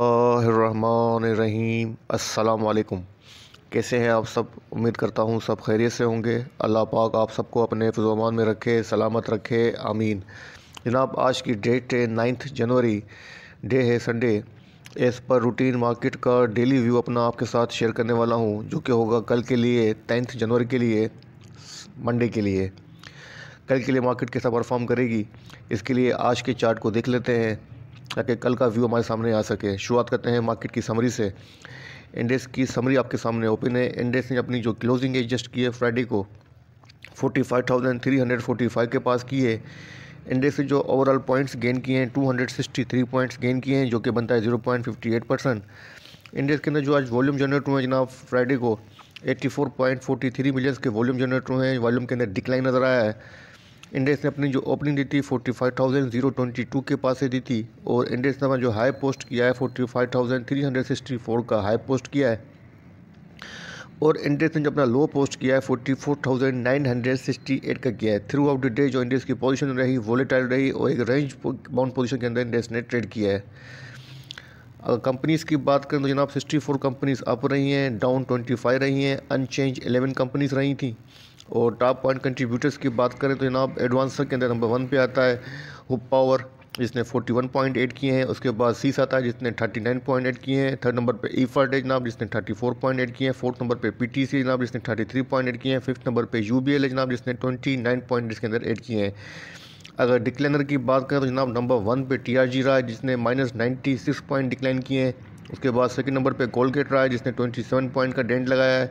रहीम अस्सलाम कैसे हैं आप सब उम्मीद करता हूँ सब खैरियत से होंगे अल्लाह पाक आप सबको अपने फजोमान में रखे सलामत रखे आमीन जनाब आज की डेट है नाइन्थ जनवरी डे है संडे इस पर रूटीन मार्केट का डेली व्यू अपना आपके साथ शेयर करने वाला हूँ जो कि होगा कल के लिए टेंथ जनवरी के लिए मंडे के लिए कल के लिए मार्केट कैसा परफॉर्म करेगी इसके लिए आज के चार्ट को देख लेते हैं ताकि कल का व्यू हमारे सामने आ सके शुरुआत करते हैं मार्केट की समरी से इंडेक्स की समरी आपके सामने ओपन है इंडेक्स ने अपनी जो क्लोजिंग एडजस्ट की है फ्राइडे को 45,345 के पास की है इंडेक्स ने जो ओवरऑल पॉइंट्स गेन किए हैं 263 पॉइंट्स गेन किए हैं जो कि बनता है 0.58 परसेंट इंडेक्स के अंदर जो आज वॉल्यूम जनरेट हुए हैं जनाब फ्राइडे को 84.43 मिलियंस के वॉल्यूम जनरेट हुए हैं वॉल्यूम के अंदर डिक्लाइन नज़र आया है इंडेक्स ने अपनी जो ओपनिंग दी थी forty five thousand zero twenty two के पास से दी थी और इंडेक्स ने अपना जो हाई पोस्ट किया है forty five thousand three hundred sixty four का हाई पोस्ट किया है और इंडेक्स ने जो अपना लो पोस्ट किया है forty four thousand nine hundred sixty eight का किया है थ्रू आउट द डे जो इंडेक्स की पोजीशन रही वॉलेटाइल रही और एक रेंज बाउंड पोजिशन के अंदर इंडेक्स ने ट्रेड किया है अगर कंपनीज़ की बात करें तो जनाब सिक्सटी फोर कंपनीज़ अप रही हैं डाउन ट्वेंटी फाइव रही हैं अनचेंज एलेवन कंपनीज़ रही थी और टॉप पॉइंट कंट्रीब्यूटर्स की बात करें तो जनाब एडवांसर के अंदर नंबर वन पे आता है हुप पावर जिसने 41.8 किए हैं उसके बाद सीस आता है जिसने 39.8 किए हैं थर्ड नंबर पे ई है जनाब जिसने 34.8 किए हैं फोर्थ नंबर पे पीटीसी जनाब जिसने 33.8 किए हैं फिफ्थ नंबर पे यूबीएल है जनाब जिसने नाइन पॉइंट इसके अंदर एड किए हैं अगर डिक्लेनर की बात करें तो जनाब नंबर वन पे टी आर जी रहा है जिसने minus ninety six point decline किए हैं उसके बाद सेकेंड नंबर पर गोलगेट रहा है जिसने ट्वेंटी सेवन पॉइंट का डेंट लगाया है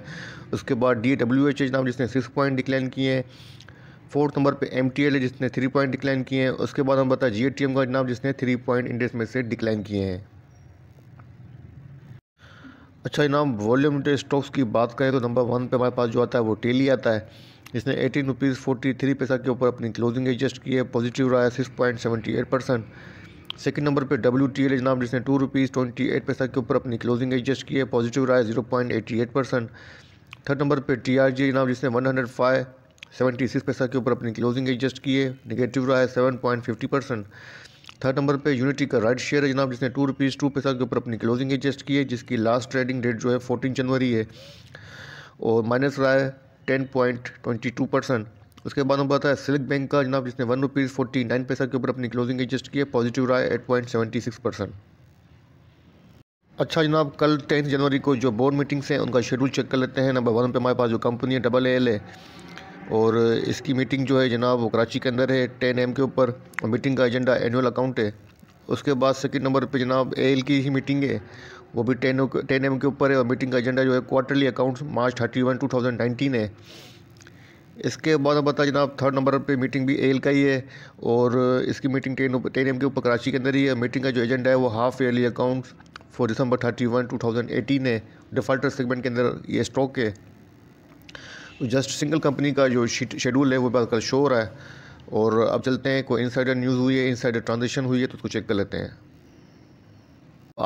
उसके बाद डी डब्ल्यू एच एच नाम जिसने सिक्स पॉइंट डिक्लाइन किए हैं फोर्थ नंबर पे एम टी एल है जिसने थ्री पॉइंट डिक्लाइन किए हैं उसके बाद हम बताएं जी ए टी एम का नाम जिसने थ्री पॉइंट इंडेक्स में से डिक्लाइन किए हैं अच्छा इनाम वॉल्यूम स्टॉक्स की बात करें तो नंबर वन पे हमारे पास जो आता है वो टेली आता है जिसने एटीन रुपीज़ फोर्टी थ्री पैसा के ऊपर अपनी क्लोजिंग एडजस्ट की है पॉजिटिव रहा है six point seventy eight percent second number पे डब्ल्यू टी एल जनाब जिसने to rupees twenty eight paisa के ऊपर अपनी क्लोजिंग एडजस्ट की है पॉजिटिव रहा है zero point eighty eight percent third number पे टी आर जी इनाम जिसने one hundred five seventy six पैसा के ऊपर अपनी क्लोजिंग एडजस्ट किए निगेटिव रहा है seven point fifty percent third number पे यूनिटी का राइट शेयर है जनाब जिसने टू रुपीज़ टू पैसा के ऊपर अपनी क्लोजिंग एडजस्ट की है जिसकी लास्ट ट्रेडिंग डेट जो है फोर्टीन जनवरी है और माइनस रहा है ten point twenty two percent उसके बाद नंबर आता है सिल्क बैंक का जनाब जिसने वन रुपीज़ फोर्टी नाइन पैसा के ऊपर अपनी क्लोजिंग एडजस्ट की है पॉजिटिव रहा है eight point seventy six percent अच्छा जनाब कल टेंथ जनवरी को जो बोर्ड मीटिंग्स हैं उनका शेड्यूल चेक कर लेते हैं नंबर वन पे हमारे पास जो कंपनी है डबल एल है और इसकी मीटिंग जो है जनाब वो कराची के अंदर है टेन एम के ऊपर मीटिंग का एजेंडा एनुअल अकाउंट है उसके बाद सेकेंड नंबर पे जनाब ए एल की ही मीटिंग है वो भी टेन टेन एम के ऊपर है और मीटिंग का एजेंडा जो है quarterly account March thirty one two thousand nineteen है इसके बाद बता जनाब थर्ड नंबर पे मीटिंग भी एल का ही है और इसकी मीटिंग टेन टेन एम के ऊपर कराची के अंदर ही है मीटिंग का जो एजेंडा है वो half yearly accounts for December thirty one two thousand eighteen है डिफ़ॉल्टर सेगमेंट के अंदर ये स्टॉक है जस्ट सिंगल कंपनी का जो शेड्यूल है वो बात कल शो हो रहा है और अब चलते हैं कोई इनसाइडर न्यूज़ हुई है इनसाइडर ट्रांजेक्शन हुई है तो उसको चेक कर लेते हैं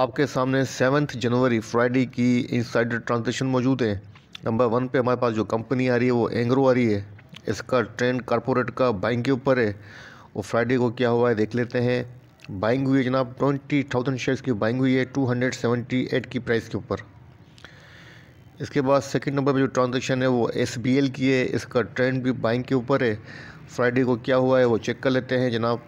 आपके सामने सेवन्थ जनवरी फ्राइडे की इनसाइडर ट्रांजेक्शन मौजूद है नंबर वन पे हमारे पास जो कंपनी आ रही है वो एंग्रो आ रही है इसका ट्रेंड कॉरपोरेट का बाइंग के ऊपर है और फ्राइडे को क्या हुआ है देख लेते हैं बाइंग हुई है जनाब ट्वेंटी थाउजेंड शेयर्स की बाइंग हुई है टू हंड्रेड सेवेंटी एट की प्राइस के ऊपर इसके बाद सेकंड नंबर पे जो ट्रांजेक्शन है वो एस बी एल की है इसका ट्रेंड भी बाइंग के ऊपर है फ्राइडे को क्या हुआ है वो चेक कर लेते हैं जनाब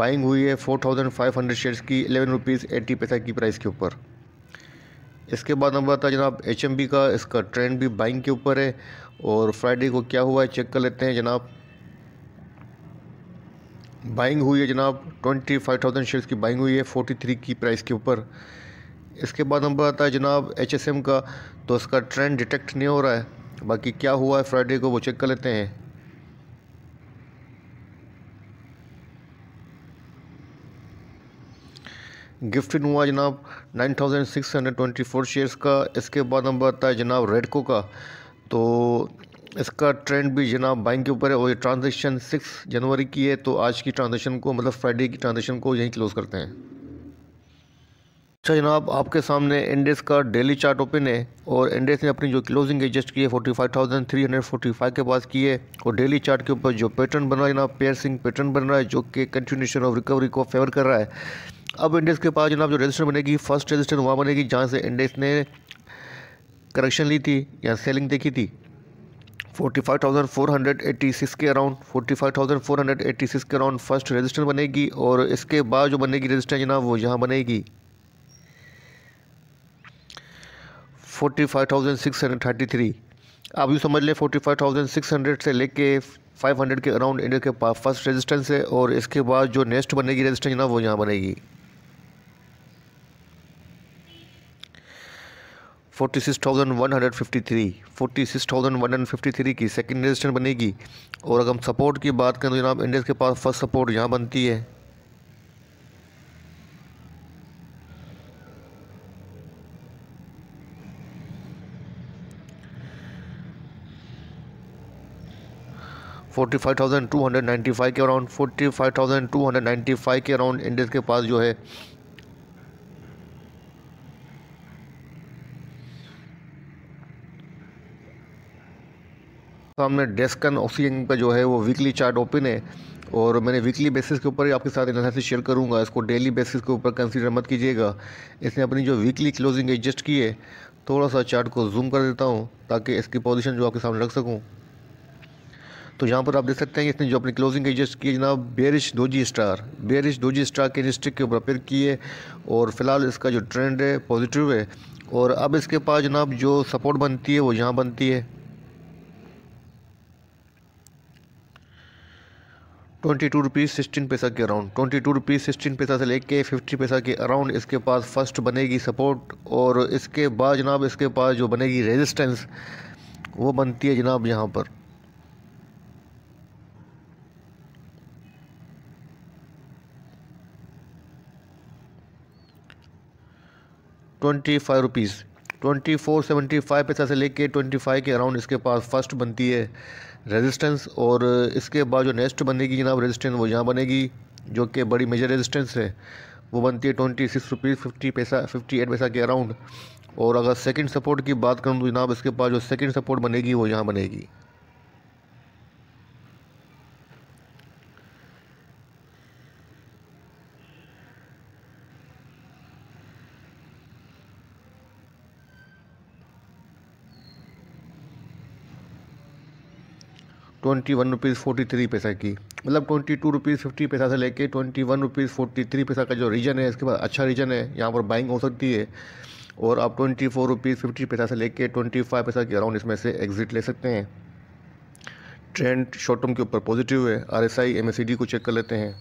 बाइंग हुई है four thousand five hundred shares की एलेवन रुपीज़ एट्टी पैसा की प्राइस के ऊपर इसके बाद नंबर था जनाब एच एम बी का इसका ट्रेंड भी बाइंग के ऊपर है और फ्राइडे को क्या हुआ है चेक कर लेते हैं जनाब बाइंग हुई है जनाब ट्वेंटी फाइव थाउजेंड शेयर्स की बाइंग हुई है फोर्टी थ्री की प्राइस के ऊपर इसके बाद हम आता है जनाब एच एस एम का तो इसका ट्रेंड डिटेक्ट नहीं हो रहा है बाकी क्या हुआ है फ्राइडे को वो चेक कर लेते हैं गिफ्टिन हुआ जनाब 9624 शेयर्स का इसके बाद नंबर आता है जनाब रेडको का तो इसका ट्रेंड भी जनाब बाइंग के ऊपर है और ये ट्रांजेक्शन सिक्स जनवरी की है तो आज की ट्रांजेक्शन को मतलब फ्राइडे की ट्रांजेक्शन को यहीं क्लोज़ करते हैं अच्छा जनाब आपके सामने इंडेक्स का डेली चार्ट ओपन है और इंडेक्स ने अपनी जो क्लोजिंग एडजस्ट की है forty five thousand three hundred forty five के पास की है और डेली चार्ट के ऊपर जो पैटर्न बन रहा है जनाब पेयर सिंह पैटर्न बन रहा है जो कि कंटिन्यूशन ऑफ रिकवरी को फेवर कर रहा है अब इंडेक्स के पास जनाब जो रजिस्टर बनेगी फर्स्ट रजिस्टर वहाँ बनेगी जहाँ से इंडेक्स ने करेक्शन ली थी या सेलिंग देखी थी 45,486 के अराउंड 45,486 के अराउंड फर्स्ट रेजिस्टेंस बनेगी और इसके बाद जो बनेगी रेजिस्टेंस जनाब वो यहाँ बनेगी 45,633 आप यूँ समझ लें 45,600 से लेके 500 के अराउंड इंडिया के पास फर्स्ट रेजिस्टेंस है और इसके बाद जो नेक्स्ट बनेगी रेजिस्टेंस जनाब वो यहाँ बनेगी 46,153 46,153 की सेकंड रेजिस्टेंस बनेगी और अगर हम सपोर्ट की बात करें तो जनाब इंडेक्स के पास फर्स्ट सपोर्ट यहाँ बनती है forty five thousand two hundred ninety five के around forty five thousand two hundred ninety five के अराउंड इंडेक्स के पास जो है सामने डेस्कन ऑक्सीजन का जो है वो वीकली चार्ट ओपन है और मैंने वीकली बेसिस के ऊपर ही आपके साथ एनालिसिस शेयर करूंगा इसको डेली बेसिस के ऊपर कंसीडर मत कीजिएगा इसने अपनी जो वीकली क्लोजिंग एडजस्ट की है थोड़ा सा चार्ट को जूम कर देता हूँ ताकि इसकी पोजिशन जो आपके सामने रख सकूँ तो यहाँ पर आप देख सकते हैं इसने जो अपनी क्लोजिंग एडजस्ट की जनाब bearish doji star bearish doji star के निस्टिक के ऊपर अपेयर की है और फिलहाल इसका जो ट्रेंड है पॉजिटिव है और अब इसके पास जनाब जो सपोर्ट बनती है वो यहाँ बनती है twenty two rupees sixteen paisa के around twenty two rupees sixteen paisa से लेके फिफ्टी पैसा के अराउंड इसके पास फर्स्ट बनेगी सपोर्ट और इसके बाद जनाब इसके पास जो बनेगी रेजिस्टेंस वो बनती है जनाब यहाँ पर twenty five rupees twenty four seventy five paisa से लेके ट्वेंटी फाइव के अराउंड इसके पास फर्स्ट बनती है रेजिस्टेंस और इसके बाद जो नेक्स्ट बनेगी जनाब रेजिस्टेंस वो यहाँ बनेगी जो कि बड़ी मेजर रेजिस्टेंस है वो बनती है twenty six rupees fifty paisa fifty eight paisa के अराउंड और अगर सेकंड सपोर्ट की बात करूँ तो जनाब इसके पास जो सेकंड सपोर्ट बनेगी वो यहाँ बनेगी twenty one rupees forty three paisa की मतलब twenty two rupees fifty paisa से लेके twenty one rupees forty three paisa का जो रीजन है इसके बाद अच्छा रीजन है यहाँ पर बाइंग हो सकती है और आप twenty four rupees fifty paisa से लेके ट्वेंटी फाइव पैसा के अराउंड इसमें से एग्जिट ले सकते हैं ट्रेंड शॉर्ट टर्म के ऊपर पॉजिटिव है R S I M S C D को चेक कर लेते हैं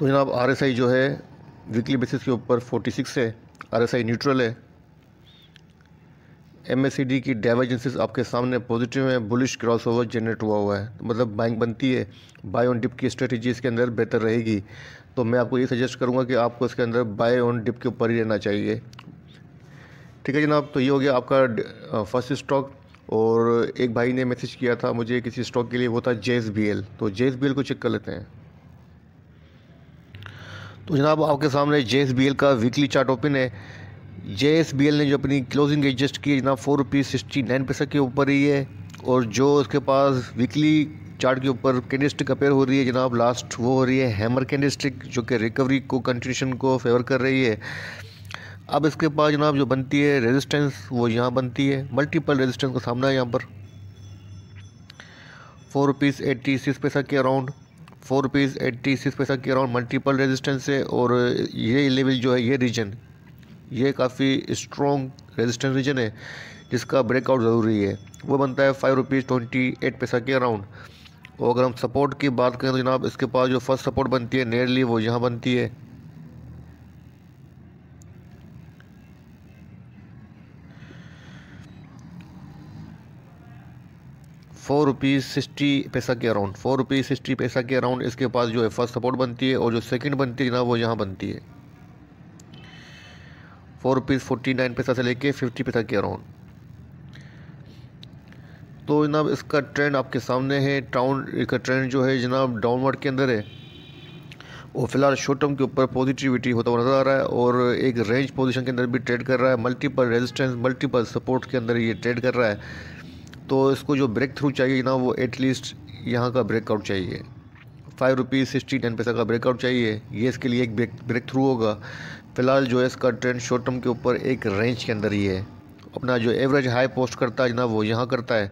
तो जनाब आर एस आई जो है वीकली बेसिस के ऊपर फोर्टी सिक्स है आर एस आई न्यूट्रल है डी की डाइवर्जेंसिस आपके सामने पॉजिटिव है बुलिश क्रॉसओवर जनरेट हुआ हुआ है मतलब बैंक बनती है बाय ऑन डिप की स्ट्रेटजी इसके अंदर बेहतर रहेगी तो मैं आपको ये सजेस्ट करूँगा कि आपको इसके अंदर बाय ऑन डिप के ऊपर ही रहना चाहिए ठीक है जनाब तो ये हो गया आपका फर्स्ट स्टॉक और एक भाई ने मैसेज किया था मुझे किसी स्टॉक के लिए वो था एस बी एल तो एस बी एल को चेक कर लेते हैं तो जनाब आपके सामने एस बी एल का वीकली चार्ट ओपन है जे एस बी एल ने जो अपनी क्लोजिंग एडजस्ट की है जनाब फोर रुपीज़ सिक्सटी नाइन पैसा के ऊपर ही है और जो उसके पास वीकली चार्ट के ऊपर कैंडलस्टिक अपेयर हो रही है जनाब लास्ट वो हो रही है हैमर कैंडलस्टिक जो कि रिकवरी को कंटिन्यूशन को फेवर कर रही है अब इसके पास जनाब जो बनती है रेजिस्टेंस वो यहाँ बनती है मल्टीपल रेजिस्टेंस का सामना है यहाँ पर फोर रुपीज़ एट्टी सिक्स पैसा के around four rupees eighty six पैसा के अराउंड मल्टीपल रेजिस्टेंस है और ये लेवल जो है ये रीजन ये काफ़ी स्ट्रॉन्ग रेजिस्टेंस रीजन है जिसका ब्रेकआउट ज़रूरी है वो बनता है five rupees twenty eight paisa के अराउंड और अगर हम सपोर्ट की बात करें तो जनाब इसके पास जो फर्स्ट सपोर्ट बनती है नियरली वो यहाँ बनती है फोर रुपीज़ सिक्सटी पैसा के अराउंड फोर रुपीज़ सिक्सटी पैसा के अराउंड इसके पास जो है फर्स्ट सपोर्ट बनती है और जो सेकंड बनती है ना वो यहाँ बनती है फोर रुपीज़ फोर्टी नाइन पैसा से लेके फिफ्टी पैसा के अराउंड तो जनाब इसका ट्रेंड आपके सामने है टाउन का ट्रेंड जो है जनाब डाउनवर्ड के अंदर है और फिलहाल शॉर्ट टर्म के ऊपर पॉजिटिविटी होता हुआ नज़र आ रहा है और एक रेंज पोजीशन के अंदर भी ट्रेड कर रहा है मल्टीपल रेजिस्टेंस मल्टीपल सपोर्ट के अंदर ये ट्रेड कर रहा है तो इसको जो ब्रेक थ्रू चाहिए ना वो एटलीस्ट यहाँ का ब्रेकआउट चाहिए फाइव रुपीज़ सिक्सटी टेन पैसा का ब्रेकआउट चाहिए ये इसके लिए एक ब्रेक ब्रेक थ्रू होगा फ़िलहाल जो है इसका ट्रेंड शॉर्ट टर्म के ऊपर एक रेंज के अंदर ही है अपना जो एवरेज हाई पोस्ट करता है जनाब वो यहाँ करता है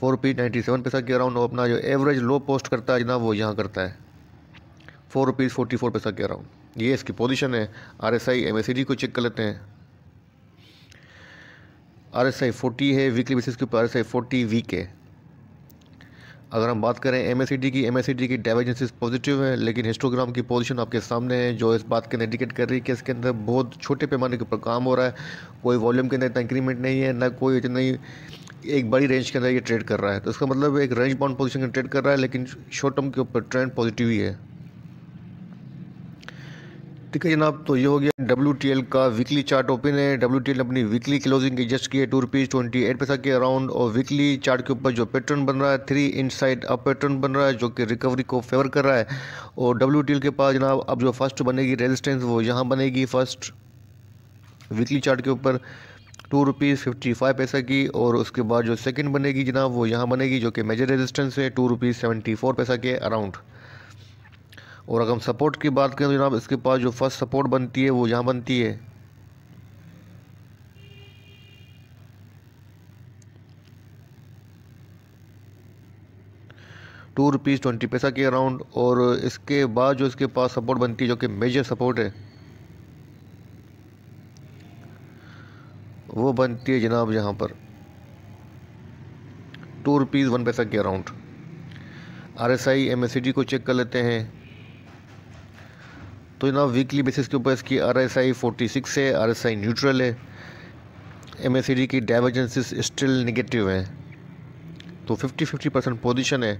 फोर रुपी नाइन्टी सेवन पैसा के अराउंड अपना जो एवरेज लो पोस्ट करता है जनाब वो यहाँ करता है four rupees forty four paisa के अराउंड ये इसकी पोजिशन है R S I M S को चेक कर लेते हैं आर एस आई फोर्टी है वीकली बेसिस के ऊपर R S I forty weak है अगर हम बात करें एम की एम की डाइवर्जेंसीज पॉजिटिव है लेकिन हिस्टोग्राम की पोजिशन आपके सामने है जो इस बात के इंडिकेट कर रही है कि इसके अंदर बहुत छोटे पैमाने के ऊपर काम हो रहा है कोई वॉल्यूम के अंदर इतना इंक्रीमेंट नहीं है ना कोई इतनी एक बड़ी रेंज के अंदर ये ट्रेड कर रहा है तो इसका मतलब एक रेंज बाउंड पोजीशन का ट्रेड कर रहा है लेकिन शॉर्ट टर्म के ऊपर ट्रेंड पॉजिटिव ही है देखिए जनाब तो ये हो गया डब्ल्यू का वीकली चार्ट ओपन है डब्ल्यू अपनी वीकली क्लोजिंग एडजस्ट की है two rupees twenty eight paisa के अराउंड और वीकली चार्ट के ऊपर जो पैटर्न बन रहा है three inside up pattern बन रहा है जो कि रिकवरी को फेवर कर रहा है और डब्ल्यू के पास जनाब अब जो फर्स्ट बनेगी रेजिस्टेंस वो यहाँ बनेगी फर्स्ट वीकली चार्ट के ऊपर टू रुपीज़ फिफ्टी फाइव पैसा की और उसके बाद जो सेकंड बनेगी जनाब वो यहाँ बनेगी जो कि मेजर रेजिस्टेंस है two rupees seventy four paisa के अराउंड और अगर हम सपोर्ट की बात करें तो जनाब इसके पास जो फर्स्ट सपोर्ट बनती है वो यहाँ बनती है टू रुपीज़ ट्वेंटी पैसा के अराउंड और इसके बाद जो इसके पास सपोर्ट बनती है जो कि मेजर सपोर्ट है वो बनती है जनाब यहाँ पर टू रुपीज़ वन पैसा के around R S I M S C D को चेक कर लेते हैं तो ना वीकली बेसिस के ऊपर इसकी R S I forty six है आर एस आई न्यूट्रल है एम एस सी डी की डाइवर्जेंसिस स्टिल निगेटिव है तो फिफ्टी फिफ्टी परसेंट पोजिशन है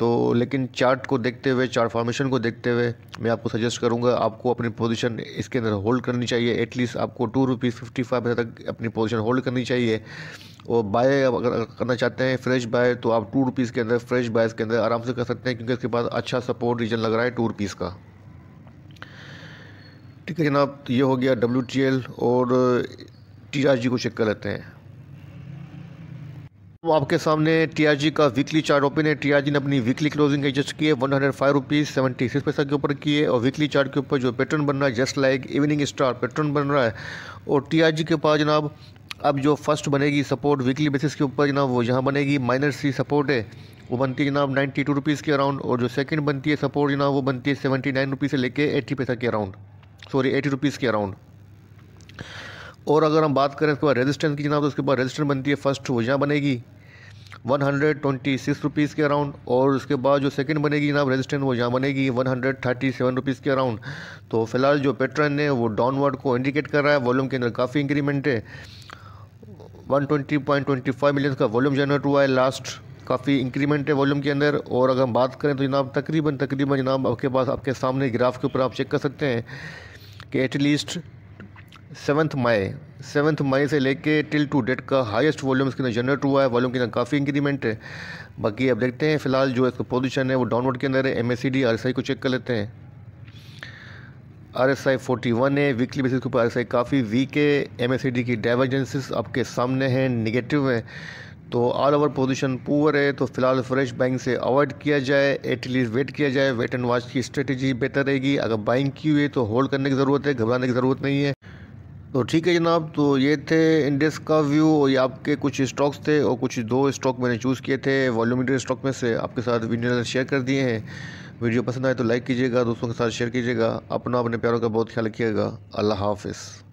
तो लेकिन चार्ट को देखते हुए चार्ट फॉर्मेशन को देखते हुए मैं आपको सजेस्ट करूंगा आपको अपनी पोजीशन इसके अंदर होल्ड करनी चाहिए एटलीस्ट आपको टू रुपीज़ फिफ्टी फाइव तक अपनी पोजीशन होल्ड करनी चाहिए और बाय अगर करना चाहते हैं फ्रेश बाय तो आप टू रुपीज़ के अंदर फ्रेश बाय के अंदर आराम से कर सकते हैं क्योंकि इसके पास अच्छा सपोर्ट रीजन लग रहा है टू रुपीज़ का ठीक है जनाब तो ये हो गया डब्ल्यू और टी को चेक कर लेते हैं तो आपके सामने जी का वीकली चार्ट ओपन है जी ने अपनी वीकली क्लोजिंग एडजस्ट की है one hundred five rupees seventy six पैसा के ऊपर की है और वीकली चार्ट के ऊपर जो पैटर्न बन रहा है just like evening star pattern बन रहा है और जी के पास जनाब अब जो फर्स्ट बनेगी सपोर्ट वीकली बेसिस के ऊपर जनाब वो यहाँ बनेगी माइनर सी सपोर्ट है वो बनती है जनाब नाइन्टी टू रुपीज़ के अराउंड और जो सेकंड बनती है सपोर्ट जनाब वो बनती है सेवेंटी नाइन रुपीज़ से लेके एट्टी पैसा के अराउंड सॉरी एटी रुपीज़ के अराउंड और अगर हम बात करें उसके बाद रेजिस्टेंस की जनाब तो उसके बाद रेजिस्टेंस बनती है फर्स्ट वो यहाँ बनेगी one hundred twenty six rupees के अराउंड और उसके बाद जो सेकंड बनेगी जनाब रेजिस्टेंस वो यहाँ बनेगी one hundred thirty seven rupees के अराउंड तो फिलहाल जो पेट्रन है वो डाउनवर्ड को इंडिकेट कर रहा है वॉल्यूम के अंदर काफ़ी इंक्रीमेंट है one twenty point twenty five million का वॉल्यूम जनरेट हुआ है लास्ट काफ़ी इंक्रीमेंट है वॉल्यूम के अंदर और अगर हम बात करें तो जनाब तकरीबन तकरीबन जनाब आपके पास आपके सामने ग्राफ के ऊपर आप चेक कर सकते हैं कि at least seventh May seventh May से लेके टिल टू डेट का हाईएस्ट वॉल्यूम इसके अंदर जनरेट हुआ है वॉल्यूम के अंदर काफ़ी इंक्रीमेंट है बाकी अब देखते हैं फिलहाल जो इसका पोजीशन है वो डाउनवर्ड के अंदर है एम एस को चेक कर लेते हैं R S I forty one है वीकली बेसिस के ऊपर आर एस आई काफ़ी वीक है एम एस सी डी की डाइवर्जेंसिस आपके सामने हैं निगेटिव हैं तो ऑल ओवर पोजीशन पुअर है तो फिलहाल फ्रेश बाइंग से अवॉइड किया जाए एटलीस्ट वेट किया जाए वेट एंड वॉच की स्ट्रेटेजी बेहतर रहेगी अगर बाइंग की हुई तो होल्ड करने की ज़रूरत है घबराने की ज़रूरत नहीं है तो ठीक है जनाब तो ये थे इंडेक्स का व्यू और ये आपके कुछ स्टॉक्स थे और कुछ दो स्टॉक मैंने चूज़ किए थे वॉल्यूमीटर स्टॉक में से आपके साथ वीडियो शेयर कर दिए हैं वीडियो पसंद आए तो लाइक कीजिएगा दोस्तों के साथ शेयर कीजिएगा अपना अपने प्यारों का बहुत ख्याल रखिएगा अल्लाह हाफिज़